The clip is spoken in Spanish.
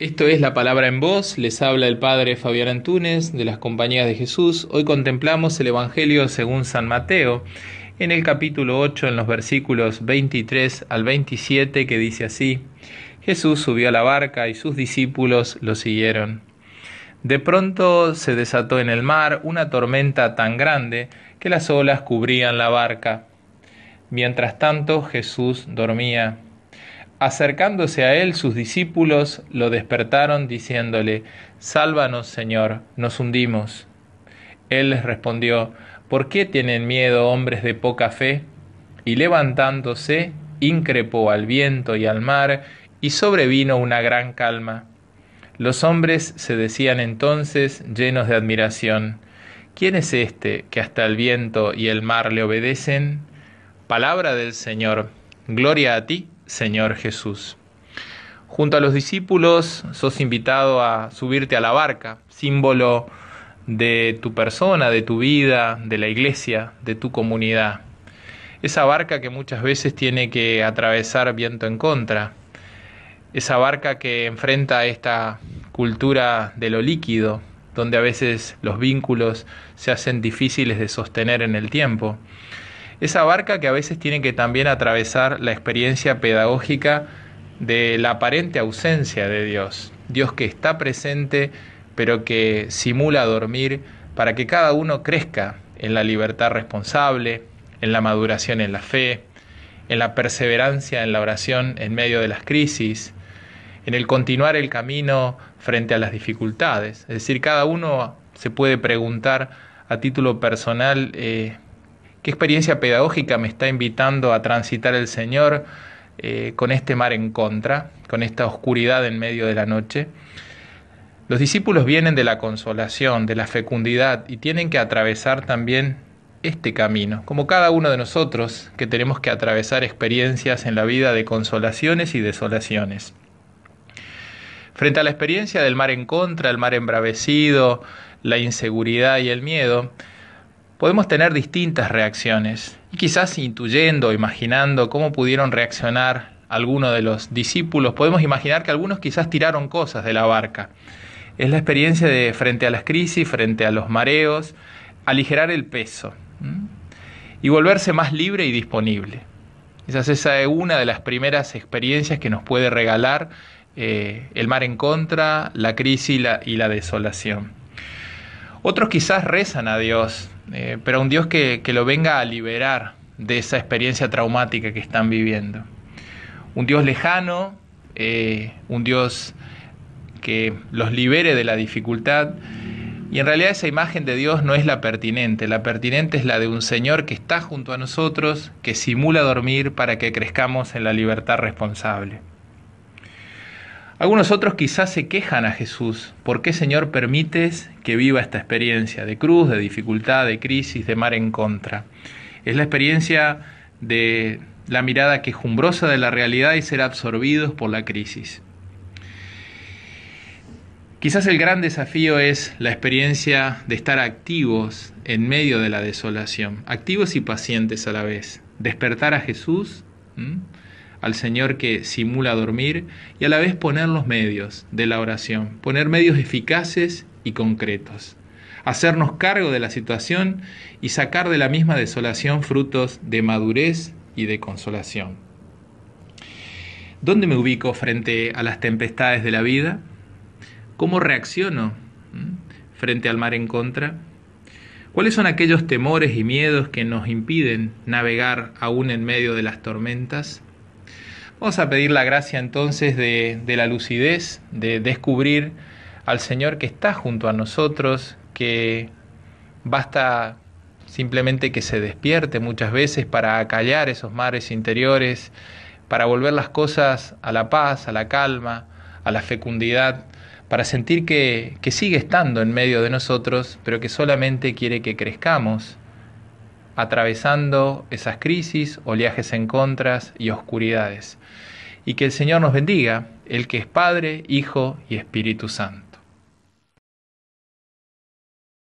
Esto es La Palabra en Voz, les habla el Padre Fabián Antúnez de las Compañías de Jesús. Hoy contemplamos el Evangelio según San Mateo, en el capítulo 8, en los versículos 23 al 27, que dice así, Jesús subió a la barca y sus discípulos lo siguieron. De pronto se desató en el mar una tormenta tan grande que las olas cubrían la barca. Mientras tanto Jesús dormía. Acercándose a él, sus discípulos lo despertaron diciéndole, Sálvanos, Señor, nos hundimos. Él les respondió, ¿por qué tienen miedo hombres de poca fe? Y levantándose, increpó al viento y al mar, y sobrevino una gran calma. Los hombres se decían entonces, llenos de admiración, ¿quién es este que hasta el viento y el mar le obedecen? Palabra del Señor, gloria a ti, Señor Jesús. Junto a los discípulos sos invitado a subirte a la barca, símbolo de tu persona, de tu vida, de la iglesia, de tu comunidad. Esa barca que muchas veces tiene que atravesar viento en contra. Esa barca que enfrenta esta cultura de lo líquido, donde a veces los vínculos se hacen difíciles de sostener en el tiempo esa barca que a veces tiene que también atravesar la experiencia pedagógica de la aparente ausencia de Dios, Dios que está presente pero que simula dormir para que cada uno crezca en la libertad responsable, en la maduración en la fe, en la perseverancia en la oración en medio de las crisis, en el continuar el camino frente a las dificultades. Es decir, cada uno se puede preguntar a título personal, eh, ¿Qué experiencia pedagógica me está invitando a transitar el Señor eh, con este mar en contra, con esta oscuridad en medio de la noche? Los discípulos vienen de la consolación, de la fecundidad y tienen que atravesar también este camino, como cada uno de nosotros que tenemos que atravesar experiencias en la vida de consolaciones y desolaciones. Frente a la experiencia del mar en contra, el mar embravecido, la inseguridad y el miedo, podemos tener distintas reacciones, quizás intuyendo, imaginando cómo pudieron reaccionar algunos de los discípulos, podemos imaginar que algunos quizás tiraron cosas de la barca. Es la experiencia de frente a las crisis, frente a los mareos, aligerar el peso y volverse más libre y disponible. Quizás esa es una de las primeras experiencias que nos puede regalar eh, el mar en contra, la crisis y la desolación. Otros quizás rezan a Dios eh, pero un Dios que, lo venga a liberar de esa experiencia traumática que están viviendo. Un Dios lejano, eh, un Dios que los libere de la dificultad. Y en realidad esa imagen de Dios no es la pertinente, la pertinente es la de un Señor que está junto a nosotros, que simula dormir para que crezcamos en la libertad responsable. Algunos otros quizás se quejan a Jesús. ¿Por qué, Señor, permites que viva esta experiencia de cruz, de dificultad, de crisis, de mar en contra? Es la experiencia de la mirada quejumbrosa de la realidad y ser absorbidos por la crisis. Quizás el gran desafío es la experiencia de estar activos en medio de la desolación, activos y pacientes a la vez, despertar a Jesús, al Señor que simula dormir y a la vez poner los medios de la oración, poner medios eficaces y concretos, hacernos cargo de la situación y sacar de la misma desolación frutos de madurez y de consolación. ¿Dónde me ubico frente a las tempestades de la vida? ¿Cómo reacciono frente al mar en contra? ¿Cuáles son aquellos temores y miedos que nos impiden navegar aún en medio de las tormentas? Vamos a pedir la gracia entonces de, la lucidez, de descubrir al Señor que está junto a nosotros, que basta simplemente que se despierte muchas veces para acallar esos mares interiores, para volver las cosas a la paz, a la calma, a la fecundidad, para sentir que, que sigue estando en medio de nosotros, pero que solamente quiere que crezcamos, atravesando esas crisis, oleajes en contras y oscuridades. Y que el Señor nos bendiga, el que es Padre, Hijo y Espíritu Santo.